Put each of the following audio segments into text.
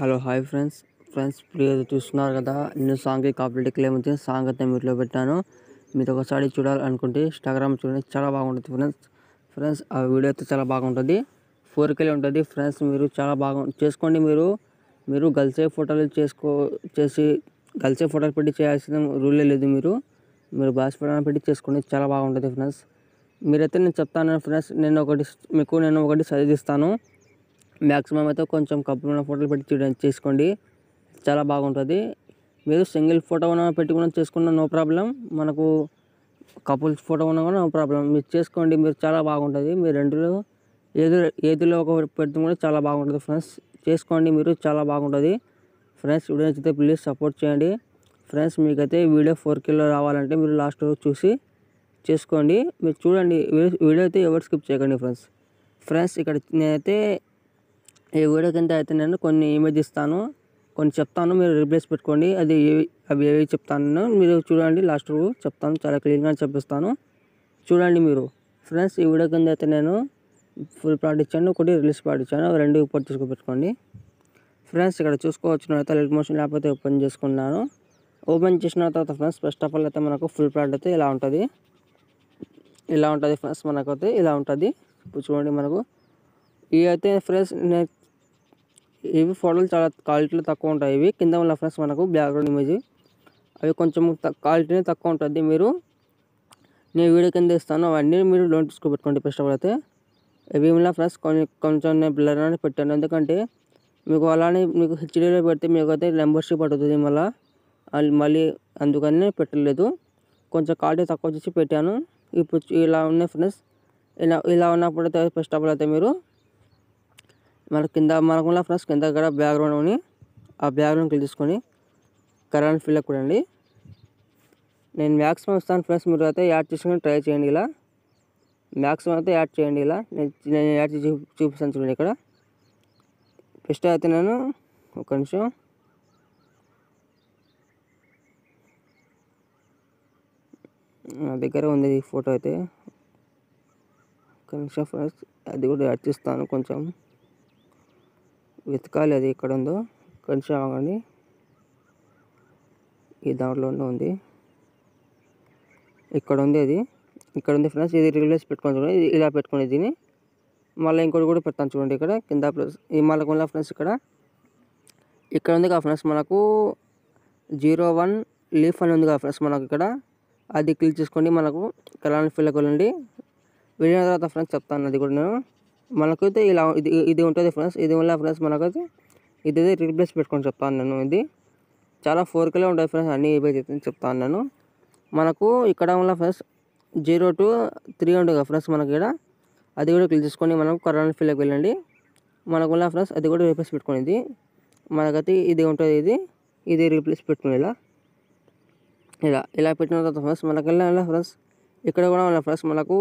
hello hi friends friends ఇప్పుడు చూస్తున్నారు కదా నేను సాంగ్కి కాపీ క్లెయిమ్ వచ్చింది సాంగ్ అయితే మీట్లో పెట్టాను మీరు ఒకసారి చూడాలనుకుంటే ఇన్స్టాగ్రామ్ చూడండి చాలా బాగుంటుంది ఫ్రెండ్స్ ఫ్రెండ్స్ ఆ వీడియో అయితే చాలా బాగుంటుంది ఫోర్ కేలే ఉంటుంది ఫ్రెండ్స్ మీరు చాలా బాగా చేసుకోండి మీరు మీరు గల్సే ఫోటోలు చేసుకో చేసి గల్సే ఫోటోలు పెట్టి చేయాల్సిన రూలే లేదు మీరు మీరు బాస్ ఫోటోలు పెట్టి చేసుకోండి చాలా బాగుంటుంది ఫ్రెండ్స్ మీరైతే నేను చెప్తాను ఫ్రెండ్స్ నేను ఒకటి మీకు నేను ఒకటి సజెస్ట్ ఇస్తాను మ్యాక్సిమం అయితే కొంచెం కప్పులు ఉన్న ఫోటోలు పెట్టి చేసుకోండి చాలా బాగుంటుంది మీరు సింగిల్ ఫోటో ఉన్న పెట్టుకున్న చేసుకున్న నో ప్రాబ్లం మనకు కపుల్స్ ఫోటో ఉన్నా కూడా నో ప్రాబ్లం మీరు చేసుకోండి మీరు చాలా బాగుంటుంది మీరు రెండులో ఏది ఏదిలో ఒక కూడా చాలా బాగుంటుంది ఫ్రెండ్స్ చేసుకోండి మీరు చాలా బాగుంటుంది ఫ్రెండ్స్ వీడియో నచ్చితే ప్లీజ్ సపోర్ట్ చేయండి ఫ్రెండ్స్ మీకైతే వీడియో ఫోర్ కేలో రావాలంటే మీరు లాస్ట్ చూసి చేసుకోండి మీరు చూడండి వీడియో అయితే ఎవరు స్కిప్ చేయకండి ఫ్రెండ్స్ ఫ్రెండ్స్ ఇక్కడ నేనైతే ఈ వీడియో కింద అయితే నేను కొన్ని ఇమేజ్ ఇస్తాను కొన్ని చెప్తాను మీరు రిప్లేస్ పెట్టుకోండి అది ఏవి అవి ఏవి చెప్తాను మీరు చూడండి లాస్ట్ చెప్తాను చాలా క్లియర్గా చెప్పిస్తాను చూడండి మీరు ఫ్రెండ్స్ ఈ వీడియో కింద అయితే నేను ఫుల్ ప్లాట్ ఇచ్చాను ఒకటి రిలీజ్ ప్లాట్ ఇచ్చాను రెండు ఇప్పుడు తీసుకు పెట్టుకోండి ఫ్రెండ్స్ ఇక్కడ చూసుకోవచ్చు అయితే లెట్ మోషన్ లేకపోతే ఓపెన్ చేసుకున్నాను ఓపెన్ చేసిన తర్వాత ఫ్రెండ్స్ ఫస్ట్ ఆఫ్ ఆల్ అయితే మనకు ఫుల్ ప్లాట్ అయితే ఇలా ఉంటుంది ఇలా ఉంటుంది ఫ్రెండ్స్ మనకైతే ఇలా ఉంటుంది చూడండి మనకు ఈ అయితే ఫ్రెండ్స్ నేను ఇవి ఫోటోలు చాలా క్వాలిటీలో తక్కువ ఉంటాయి ఇవి కింద ఉన్న ఫ్రెండ్స్ మనకు బ్యాక్గ్రౌండ్ ఇమేజ్ అవి కొంచెం క్వాలిటీనే తక్కువ ఉంటుంది మీరు నేను వీడియో కింద ఇస్తాను అవన్నీ మీరు లోన్ తీసుకోబెట్టుకోండి అయితే ఇవి ఉన్న ఫ్రెండ్స్ కొన్ని కొంచెం నేను బ్లర్ అని పెట్టాను ఎందుకంటే మీకు అలానే మీకు హెచ్డీలో పెడితే మీకు అయితే మెంబర్షిప్ పడుతుంది మళ్ళీ మళ్ళీ అందుకని పెట్టలేదు కొంచెం క్వాలిటీ తక్కువ చేసి పెట్టాను ఇప్పుడు ఇలా ఉన్నాయి ఫ్రెండ్స్ ఇలా ఇలా ఉన్నప్పుడు ఫస్ట్ ఆఫ్ ఆల్ అయితే మీరు మన కింద మనకున్న ఫ్రెండ్స్ కింద కూడా బ్యాక్గ్రౌండ్ని ఆ బ్యాక్గ్రౌండ్ తీసుకొని కరెంట్ ఫీల్ కొడండి నేను మ్యాక్సిమం ఇస్తాను ఫ్రెండ్స్ మీరు అయితే యాడ్ చేసుకొని ట్రై చేయండి ఇలా మ్యాక్సిమం అయితే యాడ్ చేయండి ఇలా నేను నేను యాడ్ చేసి చూపిస్తాను చూడండి ఇక్కడ ఫస్ట్ అయితే నేను ఒక నిమిషం నా దగ్గర ఉంది ఈ ఫోటో అయితే ఒక నిమిషం ఫ్రెండ్స్ అది కూడా యాడ్ చేస్తాను కొంచెం వెతకాలి అది ఎక్కడ ఉందో కొంచెం అవ్వండి ఈ దాంట్లోనే ఉంది ఇక్కడ ఉంది అది ఇక్కడ ఉంది ఫ్రెండ్స్ ఇది రిలీజ్ పెట్టుకొని చూడండి ఇలా పెట్టుకుని దీన్ని మళ్ళీ ఇంకోటి కూడా పెడతాను చూడండి ఇక్కడ కింద ప్లస్ ఈ మళ్ళీ ఉన్న ఫ్రెండ్స్ ఇక్కడ ఇక్కడ ఉంది కదా ఫ్రెండ్స్ మనకు జీరో వన్ లీఫ్ అని ఉంది కదా ఫ్రెండ్స్ మనకు ఇక్కడ అది క్లిక్ చేసుకోండి మనకు కలాన్ని ఫిల్ వెళ్ళండి వెళ్ళిన తర్వాత ఫ్రెండ్స్ చెప్తాను అది కూడా నేను మనకైతే ఇలా ఇది ఇది ఉంటుంది ఫ్రెండ్స్ ఇది వల్ల ఫ్రెండ్స్ మనకైతే ఇది రీప్లేస్ పెట్టుకొని చెప్తాను నేను ఇది చాలా ఫోర్కలే ఉంటాయి ఫ్రెండ్స్ అన్ని అయితే చెప్తాను నేను మనకు ఇక్కడ వల్ల ఫ్రెండ్స్ జీరో టు త్రీ కదా ఫ్రెండ్స్ మనకి ఇక్కడ అది కూడా క్లిక్ చేసుకొని మనం కరెంట్ ఫీల్డ్కి వెళ్ళండి మనకు వల్ల ఫ్రెండ్స్ అది కూడా రీప్లేస్ పెట్టుకునేది మనకైతే ఇది ఉంటుంది ఇది ఇది రీప్లేస్ పెట్టుకుని ఇలా ఇలా ఇలా పెట్టిన తర్వాత ఫ్రెండ్స్ మనకి వెళ్ళాలి ఫ్రెండ్స్ ఇక్కడ కూడా ఉన్న ఫ్రెండ్స్ మనకు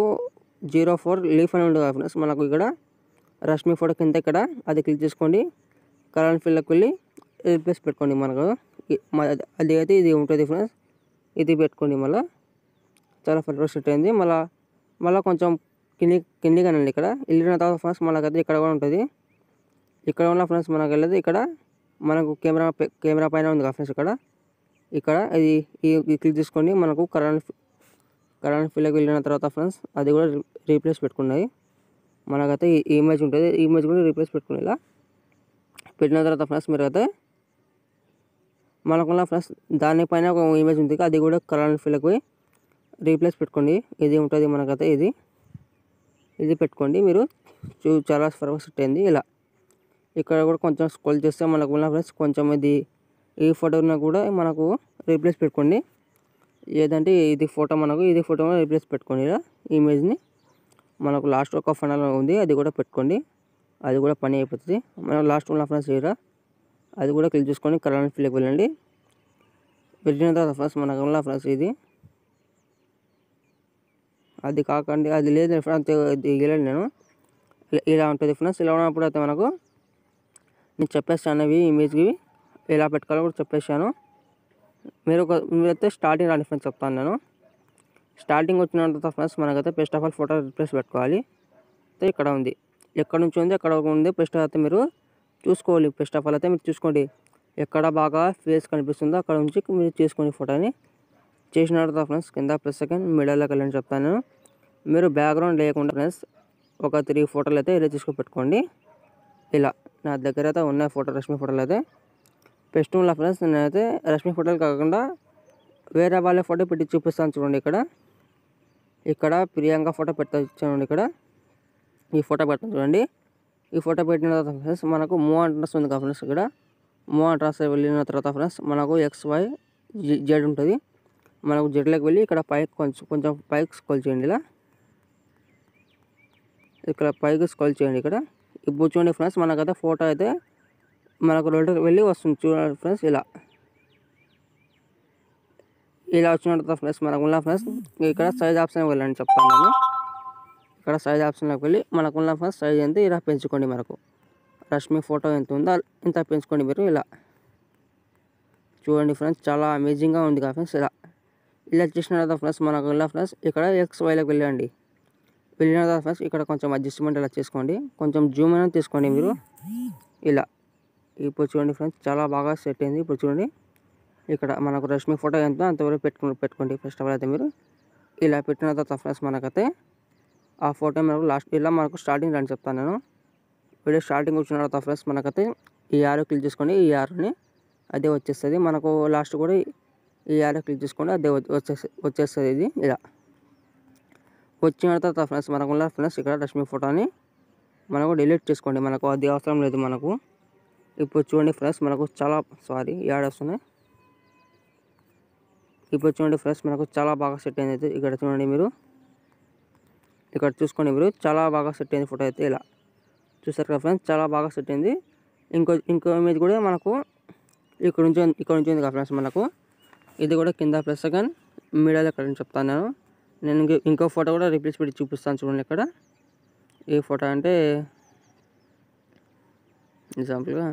జీరో ఫోర్ లీఫ్ అని ఉండదు ఫ్రెండ్స్ మనకు ఇక్కడ రష్మి ఫోటో కింద ఇక్కడ అది క్లిక్ చేసుకోండి కరెంట్ ఫీల్డ్కి వెళ్ళి రిప్లేస్ పెట్టుకోండి మనకు అది అయితే ఇది ఉంటుంది ఫ్రెండ్స్ ఇది పెట్టుకోండి మళ్ళీ చాలా ఫోటో సెట్ అయింది మళ్ళీ మళ్ళీ కొంచెం కింది కిందిగానండి ఇక్కడ వెళ్ళిన తర్వాత ఫ్రెండ్స్ మనకైతే ఇక్కడ కూడా ఉంటుంది ఇక్కడ ఉన్న ఫ్రెండ్స్ మనకు వెళ్ళేది ఇక్కడ మనకు కెమెరా కెమెరా పైన ఉంది ఫ్రెండ్స్ ఇక్కడ ఇక్కడ ఇది క్లిక్ చేసుకోండి మనకు కరెంట్ కరెంట్ ఫీల్డ్కి వెళ్ళిన తర్వాత ఫ్రెండ్స్ అది కూడా రీప్లేస్ పెట్టుకున్నాయి మనకైతే ఈ ఇమేజ్ ఉంటుంది ఈ ఇమేజ్ కూడా రీప్లేస్ ఇలా పెట్టిన తర్వాత ఫ్రెండ్స్ మీరు అయితే మనకున్న ఫ్రెండ్స్ దానిపైన ఒక ఇమేజ్ ఉంది అది కూడా కలర్ ఫిల్ అయిపోయి రీప్లేస్ పెట్టుకోండి ఇది ఉంటుంది మనకైతే ఇది ఇది పెట్టుకోండి మీరు చూ చాలా ఫర్వర్ సెట్ అయింది ఇలా ఇక్కడ కూడా కొంచెం స్క్రోల్ చేస్తే మనకు ఉన్న ఫ్రెండ్స్ కొంచెం ఇది ఈ ఫోటోను కూడా మనకు రీప్లేస్ పెట్టుకోండి ఏదంటే ఇది ఫోటో మనకు ఇది ఫోటో రీప్లేస్ పెట్టుకోండి ఇలా ఇమేజ్ని మనకు లాస్ట్ ఒక ఫనల్ ఉంది అది కూడా పెట్టుకోండి అది కూడా పని అయిపోతుంది మనం లాస్ట్ ఉన్న ఫ్రెండ్స్ చేయరా అది కూడా క్లిక్ చేసుకొని కలర్ ఫిల్కి వెళ్ళండి వెళ్ళిన తర్వాత ఫ్రెండ్స్ మన ఉన్న ఫ్రెండ్స్ ఇది అది కాకండి అది లేదు ఫ్రెండ్స్ వెళ్ళాను నేను ఇలా ఉంటుంది ఫ్రెండ్స్ ఇలా ఉన్నప్పుడు అయితే మనకు నేను చెప్పేస్తాను అవి ఇమేజ్కి ఎలా పెట్టుకోవాలో కూడా చెప్పేసాను మీరు ఒక మీరు అయితే స్టార్టింగ్ రాని ఫ్రెండ్స్ చెప్తాను నేను స్టార్టింగ్ తర్వాత ఫ్రెండ్స్ మనకైతే first of all photo replace పెట్టుకోవాలి అయితే ఇక్కడ ఉంది ఎక్కడ నుంచి ఉంది ఎక్కడ ఉంది ఫస్ట్ అయితే మీరు చూసుకోవాలి ఫస్ట్ ఆఫ్ ఆల్ అయితే మీరు చూసుకోండి ఎక్కడ బాగా ఫేస్ కనిపిస్తుందో అక్కడ నుంచి మీరు చేసుకోండి ఫోటోని చేసిన తర్వాత ఫ్రెండ్స్ కింద ప్లస్ సెకండ్ మిడల్లోకి వెళ్ళని చెప్తాను మీరు బ్యాక్గ్రౌండ్ లేకుండా ఫ్రెండ్స్ ఒక త్రీ ఫోటోలు అయితే ఇలా తీసుకొని పెట్టుకోండి ఇలా నా దగ్గర అయితే ఉన్నాయి ఫోటో రష్మి ఫోటోలు అయితే బెస్ట్ ఉన్న ఫ్రెండ్స్ నేనైతే రష్మి ఫోటోలు కాకుండా వేరే వాళ్ళ ఫోటో పెట్టి చూపిస్తాను చూడండి ఇక్కడ ఇక్కడ ప్రియాంక ఫోటో పెట్టచ్చు ఇక్కడ ఈ ఫోటో పెడతాం చూడండి ఈ ఫోటో పెట్టిన తర్వాత ఫ్రెండ్స్ మనకు మూవ్ అడ్రస్ ఉంది కదా ఫ్రెండ్స్ ఇక్కడ మూవ్ అడ్రస్ వెళ్ళిన తర్వాత ఫ్రెండ్స్ మనకు ఎక్స్ వై జెడ్ ఉంటుంది మనకు జెడ్లోకి వెళ్ళి ఇక్కడ పైకి కొంచెం కొంచెం పైకి స్కోల్ చేయండి ఇలా ఇక్కడ పైకి స్కోల్ చేయండి ఇక్కడ ఇప్పుడు చూడండి ఫ్రెండ్స్ మనకైతే ఫోటో అయితే మనకు రెండు వెళ్ళి వస్తుంది చూడండి ఫ్రెండ్స్ ఇలా ఇలా వచ్చినట్టు ఫ్రెండ్స్ మనకున్న ఫ్రెండ్స్ ఇక్కడ సైజ్ ఆప్షన్కి వెళ్ళండి చెప్తాను నేను ఇక్కడ సైజ్ ఆప్షన్లోకి వెళ్ళి మనకున్న ఫ్రెండ్స్ సైజ్ ఎంత ఇలా పెంచుకోండి మనకు రష్మి ఫోటో ఎంత ఉందో ఇంత పెంచుకోండి మీరు ఇలా చూడండి ఫ్రెండ్స్ చాలా అమేజింగ్గా ఉంది కదా ఫ్రెండ్స్ ఇలా ఇలా చేసిన తర్వాత ఫ్రెండ్స్ మనకు వెళ్ళా ఫ్రెండ్స్ ఇక్కడ ఎక్స్ వైలోకి వెళ్ళండి వెళ్ళిన తర్వాత ఫ్రెండ్స్ ఇక్కడ కొంచెం అడ్జస్ట్మెంట్ ఇలా చేసుకోండి కొంచెం జూమ్ అయినా తీసుకోండి మీరు ఇలా ఇప్పుడు చూడండి ఫ్రెండ్స్ చాలా బాగా సెట్ అయింది ఇప్పుడు చూడండి ఇక్కడ మనకు రష్మి ఫోటో ఎంత అంతవరకు పెట్టుకు పెట్టుకోండి ఫస్ట్ ఆఫ్ ఆల్ అయితే మీరు ఇలా పెట్టిన తర్వాత ఫ్రెండ్స్ మనకైతే ఆ ఫోటో మనకు లాస్ట్ ఇలా మనకు స్టార్టింగ్ రండి చెప్తాను నేను వీడియో స్టార్టింగ్ వచ్చిన తర్వాత ఫ్రెండ్స్ మనకైతే ఈ ఆరో క్లిక్ చేసుకోండి ఈ ఆరోని అదే వచ్చేస్తుంది మనకు లాస్ట్ కూడా ఈ ఆరో క్లిక్ చేసుకోండి అదే వచ్చే వచ్చేస్తుంది ఇది ఇలా వచ్చిన తర్వాత ఫ్రెండ్స్ మనకు ఫ్రెండ్స్ ఇక్కడ రష్మి ఫోటోని మనకు డిలీట్ చేసుకోండి మనకు అది అవసరం లేదు మనకు ఇప్పుడు చూడండి ఫ్రెండ్స్ మనకు చాలా సారీ యాడ్ వస్తున్నాయి ఇప్పుడు చూడండి ఫ్రెండ్స్ మనకు చాలా బాగా సెట్ అయింది అయితే ఇక్కడ చూడండి మీరు ఇక్కడ చూసుకోండి మీరు చాలా బాగా సెట్ అయింది ఫోటో అయితే ఇలా చూస్తారు కదా ఫ్రెండ్స్ చాలా బాగా సెట్ అయింది ఇంకో ఇంకో ఇమేజ్ కూడా మనకు ఇక్కడ నుంచి ఇక్కడ నుంచి ఉంది కదా ఫ్రెండ్స్ మనకు ఇది కూడా కింద ప్లస్ సెకండ్ మీడియాలో ఇక్కడ నుంచి చెప్తాను నేను నేను ఇంకో ఫోటో కూడా రిప్లేస్ పెట్టి చూపిస్తాను చూడండి ఇక్కడ ఈ ఫోటో అంటే ఎగ్జాంపుల్గా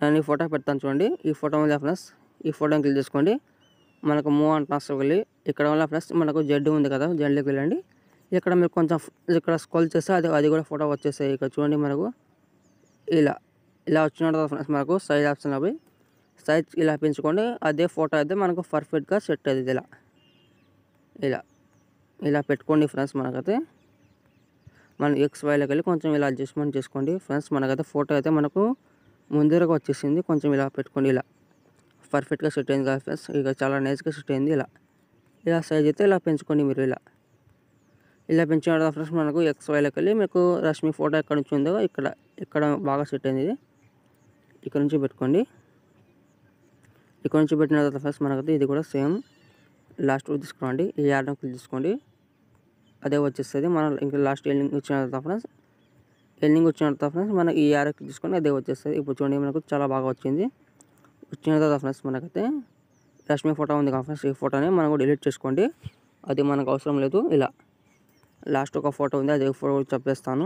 నేను ఈ ఫోటో పెడతాను చూడండి ఈ ఫోటో ఉంది ఫ్రెండ్స్ ఈ ఫోటోని క్లిక్ చేసుకోండి మనకు మూవ్ అసలు వెళ్ళి ఇక్కడ వల్ల ఫ్రెండ్స్ మనకు జెడ్ ఉంది కదా జెడ్లోకి వెళ్ళండి ఇక్కడ మీరు కొంచెం ఇక్కడ స్కోల్ చేస్తే అది అది కూడా ఫోటో వచ్చేస్తాయి ఇక్కడ చూడండి మనకు ఇలా ఇలా వచ్చిన తర్వాత ఫ్రెండ్స్ మనకు సైజ్ ఆప్షన్ అవి సైజ్ ఇలా పెంచుకోండి అదే ఫోటో అయితే మనకు పర్ఫెక్ట్గా సెట్ అవుతుంది ఇలా ఇలా ఇలా పెట్టుకోండి ఫ్రెండ్స్ మనకైతే మనం ఎక్స్ వైలోకి వెళ్ళి కొంచెం ఇలా అడ్జస్ట్మెంట్ చేసుకోండి ఫ్రెండ్స్ మనకైతే ఫోటో అయితే మనకు ముందరగా వచ్చేసింది కొంచెం ఇలా పెట్టుకోండి ఇలా పర్ఫెక్ట్గా సెట్ అయింది కదా ఫ్రెండ్స్ ఇక చాలా నైస్గా సెట్ అయింది ఇలా ఇలా సైజ్ అయితే ఇలా పెంచుకోండి మీరు ఇలా ఇలా పెంచిన తర్వాత ఫ్రెండ్స్ మనకు ఎక్స్ వైలోకి వెళ్ళి మీకు రష్మి ఫోటో ఎక్కడ నుంచి ఉందో ఇక్కడ ఇక్కడ బాగా సెట్ అయింది ఇక్కడ నుంచి పెట్టుకోండి ఇక్కడ నుంచి పెట్టిన తర్వాత ఫ్రెండ్స్ మనకైతే ఇది కూడా సేమ్ లాస్ట్ తీసుకురండి ఈ యాడ్ క్లిక్ తీసుకోండి అదే వచ్చేస్తుంది మనం ఇంకా లాస్ట్ ఎల్లింగ్ వచ్చిన తర్వాత ఫ్రెండ్స్ ఎల్లింగ్ వచ్చిన తర్వాత ఫ్రెండ్స్ మనకి ఈ యాడ్ తీసుకొని అదే వచ్చేస్తుంది ఇప్పుడు చూడండి మనకు చాలా బాగా వచ్చింది వచ్చిన తర్వాత ఫ్రెండ్స్ మనకైతే రష్మి ఫోటో ఉంది ఫ్రెండ్స్ ఈ ఫోటోని మనం కూడా డిలీట్ చేసుకోండి అది మనకు అవసరం లేదు ఇలా లాస్ట్ ఒక ఫోటో ఉంది అదే ఫోటో చెప్పేస్తాను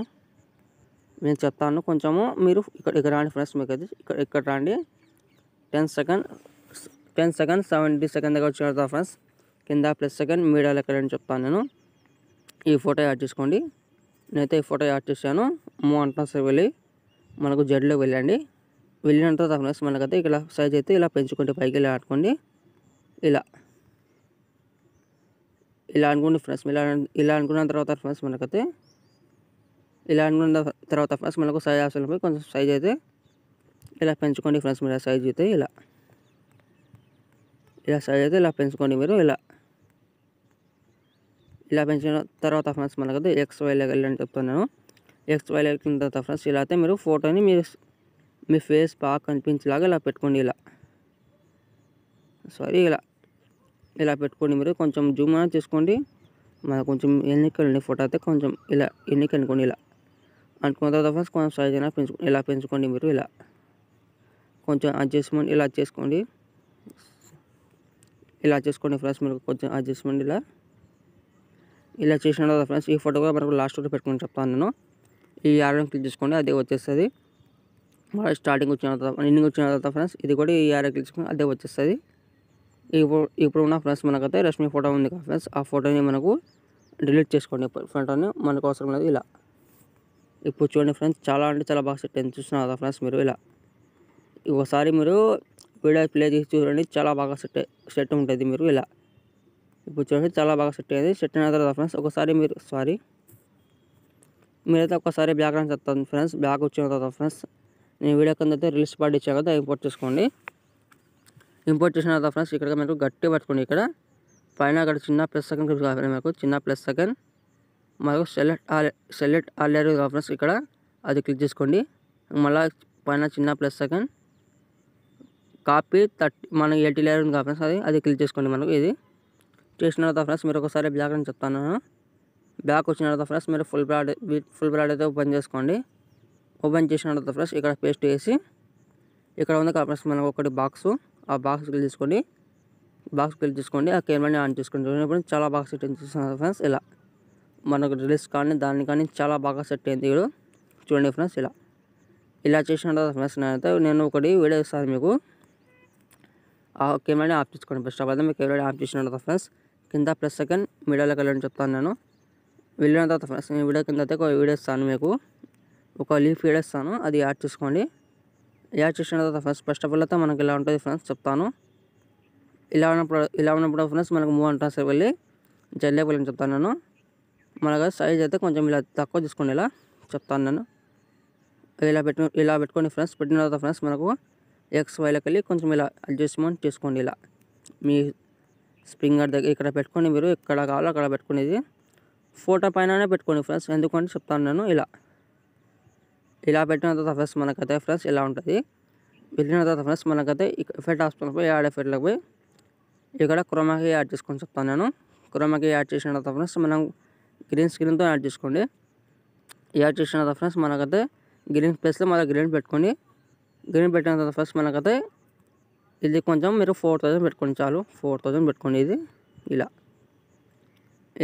నేను చెప్తాను కొంచెము మీరు ఇక్కడ ఇక్కడ రాండి ఫ్రెండ్స్ మీకు అయితే ఇక్కడ ఇక్కడ రాండి ten second ten second seventy second దగ్గర వచ్చిన తర్వాత ఫ్రెండ్స్ కింద ప్లస్ సెకండ్ మీడియా అని చెప్తాను నేను ఈ ఫోటో యాడ్ చేసుకోండి నేనైతే ఈ ఫోటో యాడ్ చేశాను మూ అంటున్నా వెళ్ళి మనకు జడ్లోకి వెళ్ళండి వెళ్ళినంత తర్వాత నెక్స్ట్ మనకైతే ఇలా సైజ్ అయితే ఇలా పెంచుకుంటే పైకి ఇలా ఆడుకోండి ఇలా ఇలా అనుకోండి ఫ్రెండ్స్ ఇలా ఇలా అనుకున్న తర్వాత ఫ్రెండ్స్ మనకైతే ఇలా అనుకున్న తర్వాత ఫ్రెండ్స్ మనకు సైజ్ అవసరం పోయి కొంచెం సైజ్ అయితే ఇలా పెంచుకోండి ఫ్రెండ్స్ మీరు సైజ్ అయితే ఇలా ఇలా సైజ్ అయితే ఇలా పెంచుకోండి మీరు ఇలా ఇలా పెంచిన తర్వాత ఫ్రెండ్స్ మనకైతే ఎక్స్ వైలకి వెళ్ళని చెప్తున్నాను ఎక్స్ వైల్ వెళ్ళిన తర్వాత ఫ్రెండ్స్ ఇలా అయితే మీరు ఫోటోని మీరు మీ ఫేస్ బాగా కనిపించేలాగా ఇలా పెట్టుకోండి ఇలా సారీ ఇలా ఇలా పెట్టుకోండి మీరు కొంచెం జూమ్ అయినా చేసుకోండి మన కొంచెం ఎన్నికలండి ఫోటో అయితే కొంచెం ఇలా ఎన్నిక అనుకోండి ఇలా అనుకున్న తర్వాత ఫస్ట్ కొంచెం సైజ్ అయినా పెంచుకో ఇలా పెంచుకోండి మీరు ఇలా కొంచెం అడ్జస్ట్మెంట్ ఇలా చేసుకోండి ఇలా చేసుకోండి ఫ్రెండ్స్ మీరు కొంచెం అడ్జస్ట్మెంట్ ఇలా ఇలా చేసిన తర్వాత ఫ్రెండ్స్ ఈ ఫోటో కూడా మనకు లాస్ట్ కూడా పెట్టుకుని చెప్తాను నేను ఈ ఆర్డర్ క్లిక్ చేసుకోండి అదే వచ్చేస్తుంది స్టార్టింగ్ వచ్చిన తర్వాత ఎండింగ్ వచ్చిన తర్వాత ఫ్రెండ్స్ ఇది కూడా ఈ యారో క్లిక్ అదే వచ్చేస్తుంది ఇప్పుడు ఇప్పుడు ఉన్న ఫ్రెండ్స్ మనకైతే రష్మి ఫోటో ఉంది కదా ఫ్రెండ్స్ ఆ ఫోటోని మనకు డిలీట్ చేసుకోండి ఫోటోని మనకు అవసరం లేదు ఇలా ఇప్పుడు చూడండి ఫ్రెండ్స్ చాలా అంటే చాలా బాగా సెట్ అయింది చూస్తున్నారు కదా ఫ్రెండ్స్ మీరు ఇలా ఒకసారి మీరు వీడియో ప్లే చేసి చూడండి చాలా బాగా సెట్ సెట్ ఉంటుంది మీరు ఇలా ఇప్పుడు చూడండి చాలా బాగా సెట్ అయింది సెట్ అయిన తర్వాత ఫ్రెండ్స్ ఒకసారి మీరు సారీ మీరైతే ఒకసారి బ్యాక్గ్రౌండ్ చెప్తాను ఫ్రెండ్స్ బ్యాక్ వచ్చిన తర్వాత ఫ్రెండ్స్ నేను వీడియో కింద అయితే రిలీజ్ పార్ట్ ఇచ్చాను కదా ఇంపోర్ట్ చేసుకోండి ఇంపోర్ట్ చేసిన తర్వాత ఫ్రెండ్స్ ఇక్కడ మీకు గట్టి పట్టుకోండి ఇక్కడ పైన అక్కడ చిన్న ప్లస్ సెకండ్ క్లిక్ కావాలి మీకు చిన్న ప్లస్ సెకండ్ మాకు select all select all area కావాలి ఇక్కడ అది క్లిక్ చేసుకోండి మళ్ళీ పైన చిన్న ప్లస్ సెకండ్ కాపీ థర్టీ మన ఎయిటీ లేయర్ ఉంది కాబట్టి అది అది క్లిక్ చేసుకోండి మనకు ఇది చేసిన తర్వాత ఫ్రెండ్స్ మీరు ఒకసారి బ్లాక్ అని చెప్తాను బ్యాక్ వచ్చిన తర్వాత ఫ్రెండ్స్ మీరు ఫుల్ బ్రాడ్ ఫుల్ బ్రాడ్ అయితే ఓపెన్ చేసుకోండి ఓపెన్ తర్వాత ఫ్రెష్ ఇక్కడ పేస్ట్ వేసి ఇక్కడ ఉంది కాబట్టి మనకు ఒకటి బాక్స్ ఆ బాక్స్ కిల్ తీసుకొని బాక్స్ కిల్ తీసుకోండి ఆ కెమెరాని ఆన్ చేసుకొని చూసినప్పుడు చాలా బాగా సెట్ అయింది ఫ్రెండ్స్ ఇలా మనకు రిలీజ్ కానీ దాన్ని కానీ చాలా బాగా సెట్ అయింది ఇప్పుడు చూడండి ఫ్రెండ్స్ ఇలా ఇలా చేసిన తర్వాత ఫ్రెండ్స్ నేనైతే నేను ఒకటి వీడియో ఇస్తాను మీకు ఆ కెమెరాని ఆఫ్ చేసుకోండి ఫస్ట్ ఆఫ్ అయితే మీ కెమెరాని ఆఫ్ చేసిన తర్వాత ఫ్రెండ్స్ కింద ప్లస్ సెకండ్ మీడియాలోకి వెళ్ళండి చెప్తాను నేను వెళ్ళిన తర్వాత ఫ్రెండ్స్ నేను వీడియో కింద అయితే ఒక వీడియో ఇస్తాను మీకు ఒక లీఫ్ ఏడేస్తాను అది యాడ్ చేసుకోండి యాడ్ చేసిన తర్వాత ఫ్రెండ్స్ ఫస్ట్ ఆఫ్ ఆల్ అయితే మనకి ఇలా ఉంటుంది ఫ్రెండ్స్ చెప్తాను ఇలా ఉన్నప్పుడు ఇలా ఉన్నప్పుడు ఫ్రెండ్స్ మనకు మూవ్ అంటాస్ వెళ్ళి జల్లేపల్లి చెప్తాను నేను మనకు సైజ్ అయితే కొంచెం ఇలా తక్కువ తీసుకోండి ఇలా చెప్తాను నేను ఇలా పెట్టు ఇలా పెట్టుకోండి ఫ్రెండ్స్ పెట్టిన తర్వాత ఫ్రెండ్స్ మనకు ఎక్స్ వైలోకి వెళ్ళి కొంచెం ఇలా అడ్జస్ట్మెంట్ చేసుకోండి ఇలా మీ స్ప్రింగర్ దగ్గర ఇక్కడ పెట్టుకొని మీరు ఎక్కడ కావాలో అక్కడ పెట్టుకునేది ఫోటో పైననే పెట్టుకోండి ఫ్రెండ్స్ ఎందుకంటే చెప్తాను నేను ఇలా ఇలా పెట్టన తో ఫస్ట్ మనకతే ఫ్రెండ్స్ ఇలా ఉంటది బిల్లిన తో ఫ్రెండ్స్ మనకతే ఇఫెక్ట్ వస్తుంది కొ యాడ్ ఎఫెక్ట్ लग गई ఇక్కడ క్రోమా కీ యాడ్ చేసుకొని సత్తనాను క్రోమా కీ యాడ్ చేసిన తో ఫ్రెండ్స్ మనకు గ్రీన్ స్క్రీన్ తో యాడ్ చేసుకోండి యాడ్ చేసిన తో ఫ్రెండ్స్ మనకతే గ్రీన్ స్పేస్ లో మన గ్రీన్ పెట్టుకొని గ్రీన్ పెట్టన తో ఫస్ట్ మనకతే ఇది కొంచెం మీరు 4000 పెట్టుకోండి చాలు 4000 పెట్టుకోండి ఇది ఇలా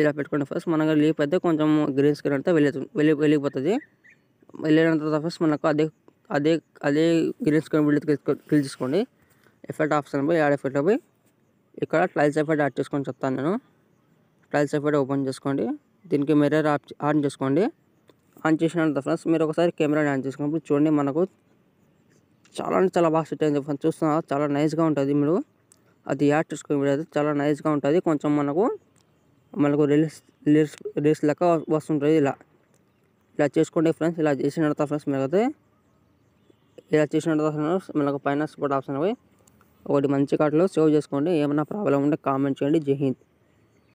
ఇలా పెట్టుకొని ఫస్ట్ మనకతే లైపేతే కొంచెం గ్రీన్ స్క్రీన్ తో వెళ్లే వెళ్లేపోతది వెల్లనంత ఫ్రెండ్స్ మనకు అधिक అधिक అలే గ్రీన్స్ కంప్లీట్ కిల్ చేసుకోండి ఎఫెక్ట్ ఆప్షన్ అయి ఆడ్ ఎఫెక్ట్ అయి ఇక్కడ టైల్జర్ ఎఫర్ ఆర్టస్ కొన్ చూస్తాను నేను టైల్జర్ ఓపెన్ చేసుకోండి దానికి మిర్రర్ ఆన్ చేసుకోండి ఆన్ చేసినంత ఫ్రెండ్స్ మీరు ఒకసారి కెమెరా ఆన్ చేసుకున్నప్పుడు చూడండి మనకు చాలా అంటే చాలా బాగు ఉంటుంది చెప్పను చూస్తారు చాలా నైస్ గా ఉంటది మీరు అది యాక్టర్స్ కంప్లీట్ చాలా నైస్ గా ఉంటది కొంచెం మనకు మనకు రిస్ రిస్ లక వస్తుంద ఇలా ఇలా చేసుకోండి ఫ్రెండ్స్ ఇలా చేసిన తర్వాత ఫ్రెండ్స్ అయితే ఇలా చేసిన తర్వాత మనకు పైన సపోర్ట్ ఆప్షన్ పోయి ఒకటి మంచి కార్డులో సేవ్ చేసుకోండి ఏమైనా ప్రాబ్లం ఉంటే కామెంట్ చేయండి జై హింద్